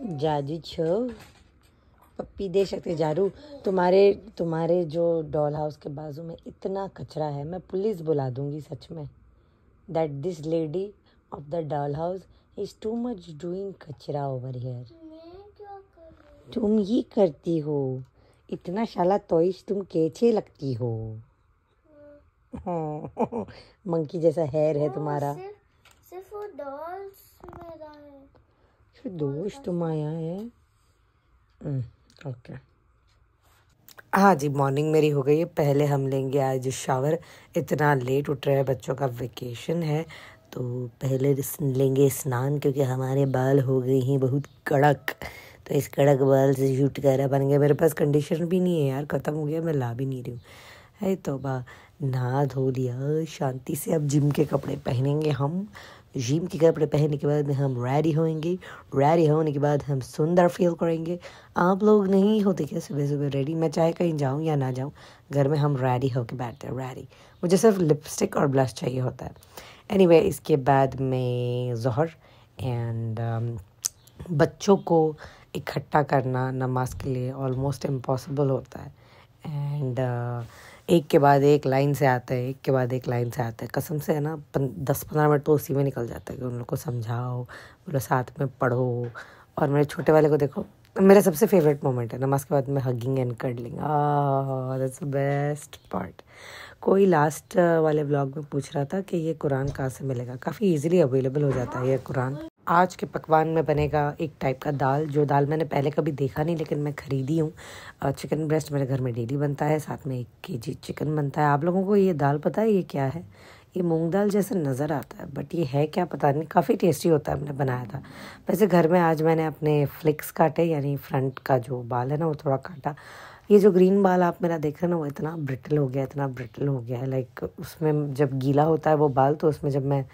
जादू छो पप्पी दे सकते जारू तुम्हारे तुम्हारे जो डॉल हाउस के बाजू में इतना कचरा है मैं पुलिस बुला दूंगी सच में that this lady of the doll house is too much doing कचरा ओवर हेयर तुम ही करती हो इतना शाला तोइश तुम कैसे लगती हो मंकी जैसा हेयर है तुम्हारा सिर्फ वो डॉल्स मेरा है तो माया है ओके हाँ जी मॉर्निंग मेरी हो गई है पहले हम लेंगे आज शावर इतना लेट उठ रहा है बच्चों का वेकेशन है तो पहले लेंगे स्नान क्योंकि हमारे बाल हो गए हैं बहुत कड़क तो इस कड़क बाल से शूट करा बन गया मेरे पास कंडीशन भी नहीं है यार ख़त्म हो गया मैं ला भी नहीं रही हूँ है तो बा नहा धो लिया शांति से अब जिम के कपड़े पहनेंगे हम जिम के कपड़े पहनने के बाद हम रेडी होंगे रेडी होने के बाद हम सुंदर फील करेंगे आप लोग नहीं होते क्या सुबह सुबह रेडी मैं चाहे कहीं जाऊँ या ना जाऊँ घर में हम रेडी होके बैठते हैं रेडी मुझे सिर्फ लिपस्टिक और ब्लश चाहिए होता है एनी anyway, इसके बाद में जहर एंड um, बच्चों को इकट्ठा करना नमाज के लिए ऑलमोस्ट इम्पॉसिबल होता है एंड uh, एक के बाद एक लाइन से आता है एक के बाद एक लाइन से आता है कसम से है ना पन, दस पंद्रह मिनट तो उसी में निकल जाता है कि उन लोग को समझाओ बोलो साथ में पढ़ो और मेरे छोटे वाले को देखो मेरा सबसे फेवरेट मोमेंट है नमाज के बाद में hugging and cuddling that's the best part कोई लास्ट वाले ब्लॉग में पूछ रहा था कि ये कुरान कहाँ से मिलेगा काफ़ी इजीली अवेलेबल हो जाता है ये कुरान आज के पकवान में बनेगा एक टाइप का दाल जो दाल मैंने पहले कभी देखा नहीं लेकिन मैं ख़रीदी हूँ चिकन ब्रेस्ट मेरे घर में डेली बनता है साथ में एक के जी चिकन बनता है आप लोगों को ये दाल पता है ये क्या है ये मूंग दाल जैसे नज़र आता है बट ये है क्या पता नहीं काफ़ी टेस्टी होता है हमने बनाया था वैसे घर में आज मैंने अपने फ्लिक्स काटे यानी फ्रंट का जो बाल है ना वो थोड़ा काटा ये जो ग्रीन बाल आप मेरा देख रहे हैं ना वो इतना ब्रिटल हो गया इतना ब्रिटल हो गया है लाइक उसमें जब गीला होता है वो बाल तो उसमें जब मैं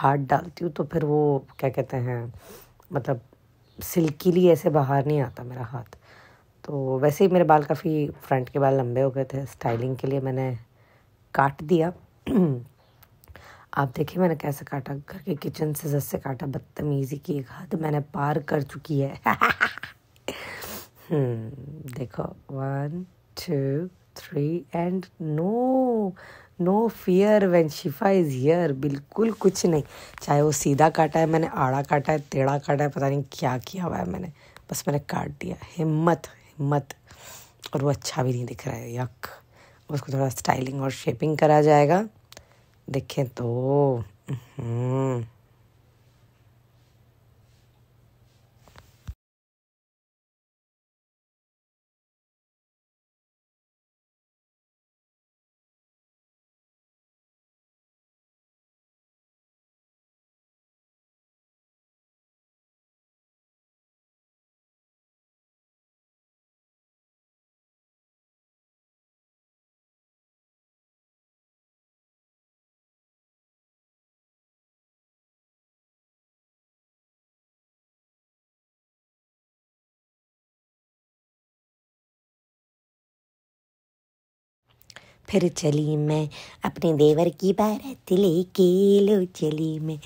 हाथ डालती हूँ तो फिर वो क्या कहते हैं मतलब सिल्कीली ऐसे बाहर नहीं आता मेरा हाथ तो वैसे ही मेरे बाल काफ़ी फ्रंट के बाल लंबे हो गए थे स्टाइलिंग के लिए मैंने काट दिया आप देखिए मैंने कैसे काटा घर के किचन से जस से काटा बदतमीज़ी की एक हद मैंने पार कर चुकी है हम्म, देखो one two three and no no fear when Shifa is here बिल्कुल कुछ नहीं चाहे वो सीधा काटा है मैंने आड़ा काटा है टेढ़ा काटा है पता नहीं क्या किया हुआ है मैंने बस मैंने काट दिया हिम्मत हिम्मत और वो अच्छा भी नहीं दिख रहा है यक उसको थोड़ा स्टाइलिंग और शेपिंग करा जाएगा देखें तो हम्म। फिर चली मैं अपने देवर की बारात लेके लो चली मैं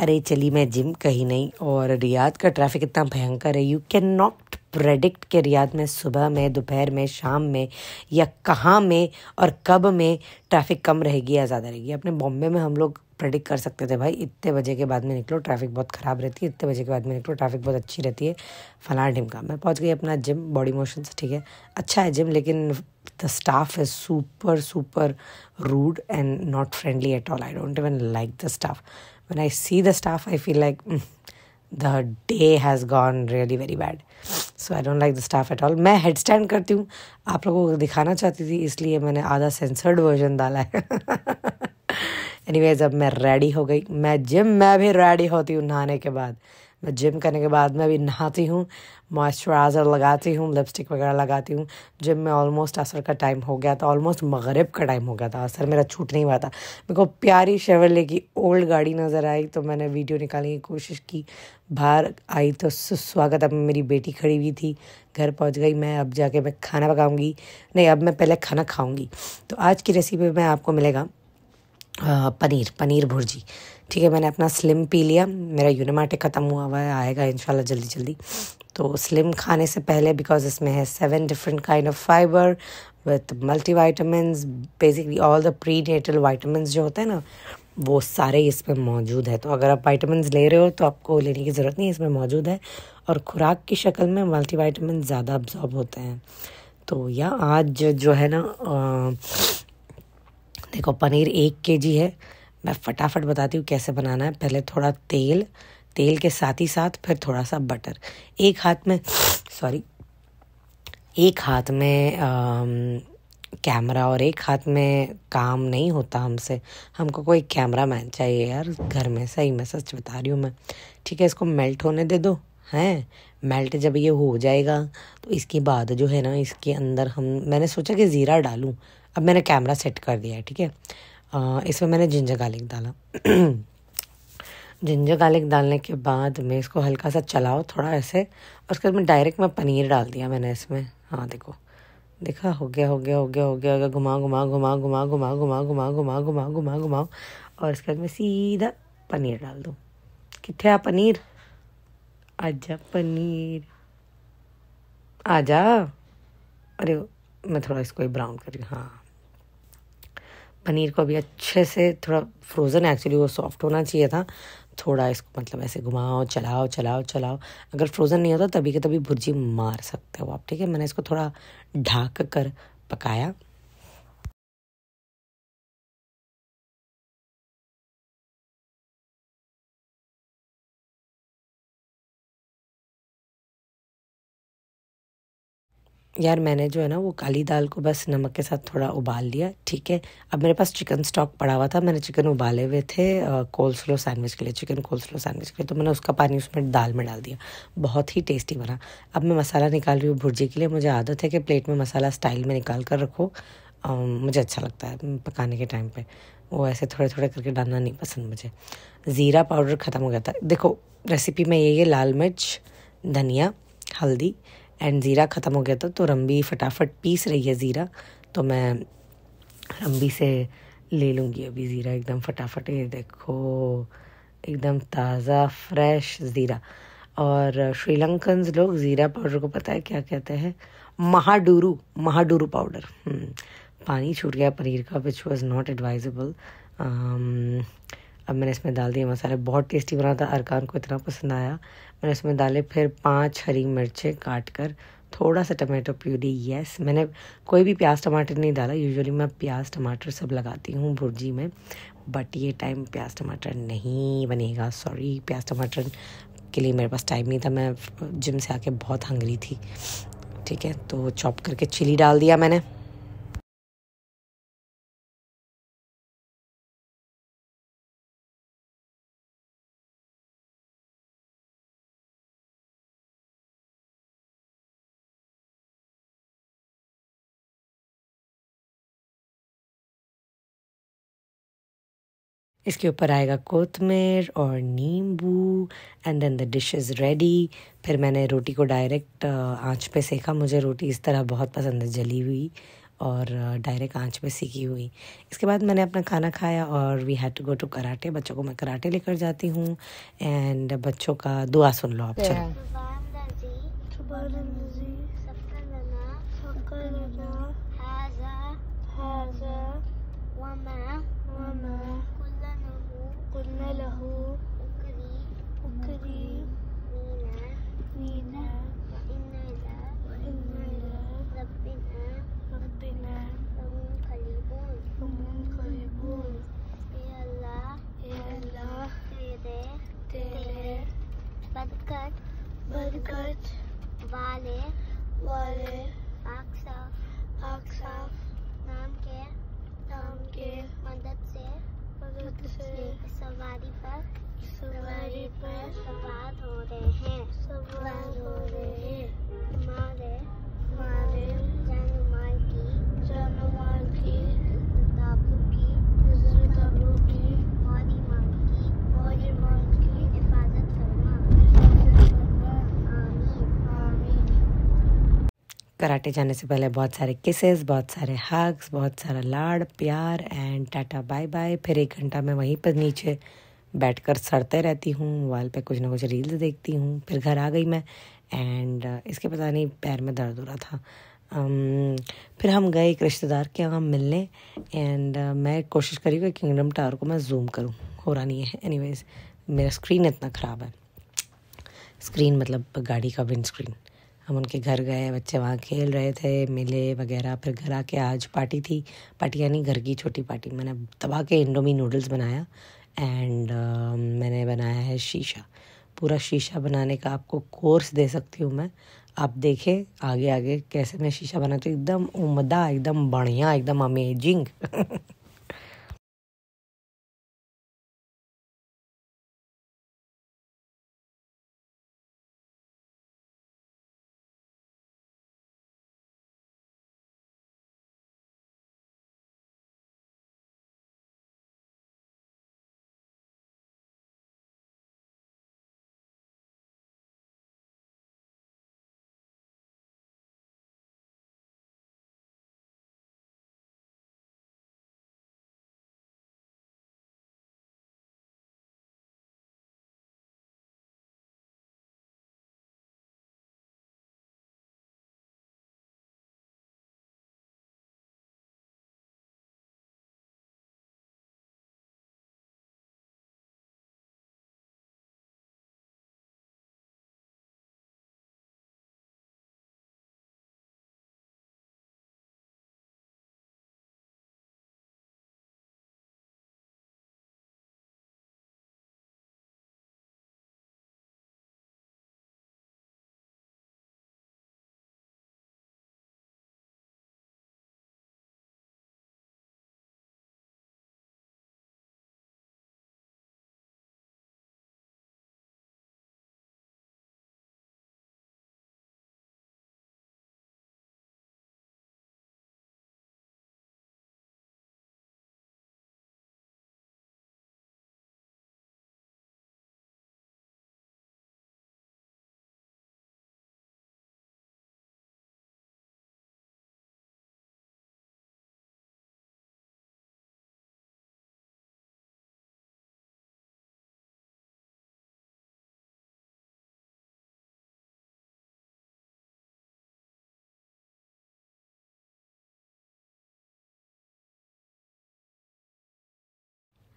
अरे चली मैं जिम कहीं नहीं और रियाद का ट्रैफिक इतना भयंकर है यू कैन नॉट प्रेडिक्ट के रियाद में सुबह में दोपहर में शाम में या कहाँ में और कब में ट्रैफिक कम रहेगी या ज़्यादा रहेगी अपने बॉम्बे में हम लोग प्रेडिक्ट कर सकते थे भाई इतने बजे के बाद में निकलो ट्रैफिक बहुत ख़राब रहती है इतने बजे के बाद में निकलो ट्रैफिक बहुत अच्छी रहती है फलाना ढिमका मैं पहुँच गई अपना जिम बॉडी मोशन से ठीक है अच्छा है जिम लेकिन the staff is super super rude and not friendly at all i don't even like the staff when i see the staff i feel like mm, the day has gone really very bad so i don't like the staff at all मैं headstand karti करती हूँ आप लोगों को दिखाना चाहती थी इसलिए मैंने आधा सेंसर्ड वर्जन डाला है एनीवेज अब मैं रेडी हो गई मैं जिम मैं भी रेडी होती हूँ नहाने के बाद मैं जिम करने के बाद में भी नहाती हूँ मॉइस्चराइज़र लगाती हूँ लिपस्टिक वगैरह लगाती हूँ जिम में ऑलमोस्ट असर का टाइम हो गया था ऑलमोस्ट मगरब का टाइम हो गया था असर मेरा छूट नहीं हुआ था मेरे को प्यारी शेवरले की ओल्ड गाड़ी नज़र आई तो मैंने वीडियो निकालने की कोशिश की बाहर आई तो सुस्वागत अब मेरी बेटी खड़ी हुई थी घर पहुँच गई मैं अब जाके मैं खाना पकाऊंगी नहीं अब मैं पहले खाना खाऊँगी तो आज की रेसिपी में आपको मिलेगा पनीर पनीर भुर्जी ठीक है मैंने अपना स्लिम पी लिया मेरा यूनिमाटिक ख़त्म हुआ हुआ है आएगा इन जल्दी जल्दी तो स्लिम खाने से पहले बिकॉज इसमें है seven different kind of fibre with multi vitamins basically all the prenatal vitamins जो होते हैं ना वो सारे इसमें मौजूद है तो अगर आप वाइटामिन ले रहे हो तो आपको लेने की ज़रूरत नहीं है इसमें मौजूद है और ख़ुराक की शक्ल में मल्टी वाइटामिन ज़्यादा अब्जॉर्ब होते हैं तो या आज जो है ना देखो पनीर एक के जी है मैं फटाफट बताती हूँ कैसे बनाना है पहले थोड़ा तेल तेल के साथ ही साथ फिर थोड़ा सा बटर एक हाथ में सॉरी एक हाथ में कैमरा और एक हाथ में काम नहीं होता हमसे हमको कोई कैमरा मैन चाहिए यार घर में सही मैं सच बता रही हूँ मैं ठीक है इसको मेल्ट होने दे दो हैं मेल्ट जब ये हो जाएगा तो इसके बाद जो है ना इसके अंदर हम मैंने सोचा कि ज़ीरा डालूँ अब मैंने कैमरा सेट कर दिया है ठीक है इसमें मैंने जिंजर गार्लिक डाला जिंजर गार्लिक डालने के बाद मैं इसको हल्का सा चलाओ थोड़ा ऐसे और उसके बाद में डायरेक्ट मैं पनीर डाल दिया मैंने इसमें हाँ देखो देखा हो गया हो गया हो गया हो गया हो गया घुमा घुमा घुमा घुमा घुमा घुमा घुमा घुमा घुमा घुमा घुमाओ और इसके बाद में सीधा पनीर डाल दूँ कितने आ पनीर आजा पनीर आजा अरे मैं थोड़ा इसको ही ब्राउन करी हाँ पनीर को अभी अच्छे से थोड़ा फ्रोज़न एक्चुअली वो सॉफ्ट होना चाहिए था थोड़ा इसको मतलब ऐसे घुमाओ चलाओ चलाओ चलाओ अगर फ्रोज़न नहीं होता तभी के तभी भुर्जी मार सकते हो आप ठीक है मैंने इसको थोड़ा ढाक कर पकाया यार मैंने जो है ना वो काली दाल को बस नमक के साथ थोड़ा उबाल लिया ठीक है अब मेरे पास चिकन स्टॉक पड़ा हुआ था मैंने चिकन उबाले हुए थे कोल्ड स्लो सैंडविच के लिए चिकन कोल स्लो सैंडविच के लिए तो मैंने उसका पानी उसमें दाल में डाल दिया बहुत ही टेस्टी बना अब मैं मसाला निकाल रही हूँ भुर्जी के लिए मुझे आदत है कि प्लेट में मसाला स्टाइल में निकाल कर रखो आ, मुझे अच्छा लगता है पकाने के टाइम पर वो ऐसे थोड़े थोड़े करके डालना नहीं पसंद मुझे ज़ीरा पाउडर ख़त्म हो गया था देखो रेसिपी में यही है लाल मिर्च धनिया हल्दी एंड ज़ीरा ख़त्म हो गया था तो रम्बी फटाफट पीस रही है ज़ीरा तो मैं रम्बी से ले लूँगी अभी ज़ीरा एकदम फटाफट ये देखो एकदम ताज़ा फ्रेश ज़ीरा और श्रीलंकन लोग ज़ीरा पाउडर को पता है क्या कहते हैं महाडूरू महाडूरू पाउडर हम्म, पानी छूट गया पनीर का विच वॉज़ नॉट एडवाइजेबल अब मैंने इसमें डाल दिए मसाले बहुत टेस्टी बना था अरकान को इतना पसंद आया मैंने इसमें डाले फिर पांच हरी मिर्चें काट कर थोड़ा सा टमाटो प्यूरी यस मैंने कोई भी प्याज टमाटर नहीं डाला यूजुअली मैं प्याज टमाटर सब लगाती हूँ भुर्जी में बट ये टाइम प्याज टमाटर नहीं बनेगा सॉरी प्याज टमाटर के लिए मेरे पास टाइम नहीं था मैं जिम से आके बहुत हंगरी थी ठीक है तो चॉप करके चिली डाल दिया मैंने इसके ऊपर आएगा कोतमीर और नींबू and then the dish is ready फिर मैंने रोटी को डायरेक्ट आंच पे सेका मुझे रोटी इस तरह बहुत पसंद है जली हुई और डायरेक्ट आंच पे सीखी हुई इसके बाद मैंने अपना खाना खाया और we had to go to karate बच्चों को मैं कराटे लेकर जाती हूँ एंड बच्चों का दुआ सुन लो आप चलो قلنا له أكرم أكرم مينا مينا कराटे जाने से पहले बहुत सारे किसेस बहुत सारे हग्स बहुत सारा लाड़ प्यार एंड टाटा बाय बाय फिर एक घंटा मैं वहीं पर नीचे बैठ कर सड़ते रहती हूँ मोबाइल पे कुछ ना कुछ रील्स देखती हूँ फिर घर आ गई मैं एंड uh, इसके पता नहीं पैर में दर्द हो रहा था um, फिर हम गए एक रिश्तेदार के यहाँ मिलने एंड uh, मैं कोशिश करी कि किंगडम टावर को मैं जूम करूँ हो रहा नहीं है एनीवेज मेरा स्क्रीन इतना ख़राब है स्क्रीन मतलब गाड़ी का विंड स्क्रीन हम उनके घर गए बच्चे वहाँ खेल रहे थे मिले वगैरह फिर घर आके आज पार्टी थी पार्टी यानी घर की छोटी पार्टी मैंने तबाह के इंडोमी नूडल्स बनाया एंड uh, मैंने बनाया है शीशा पूरा शीशा बनाने का आपको कोर्स दे सकती हूँ मैं आप देखें आगे आगे कैसे मैं शीशा बनाती हूँ एकदम उमदा एकदम बढ़िया एकदम अमेजिंग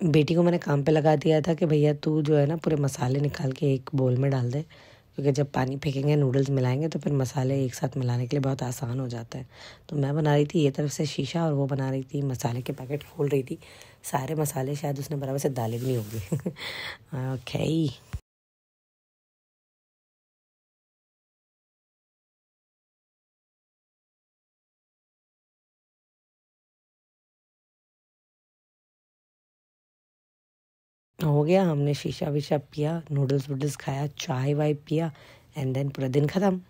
बेटी को मैंने काम पे लगा दिया था कि भैया तू जो है ना पूरे मसाले निकाल के एक बोल में डाल दे क्योंकि जब पानी फेंकेंगे नूडल्स मिलाएंगे तो फिर मसाले एक साथ मिलाने के लिए बहुत आसान हो जाता है तो मैं बना रही थी ये तरफ से शीशा और वो बना रही थी मसाले के पैकेट खोल रही थी सारे मसाले शायद उसने बराबर से डाले भी नहीं होंगे ओके हो गया हमने शीशा विशा पिया नूडल्स वूडल्स खाया चाय वाय पिया एंड देन पूरा दिन ख़त्म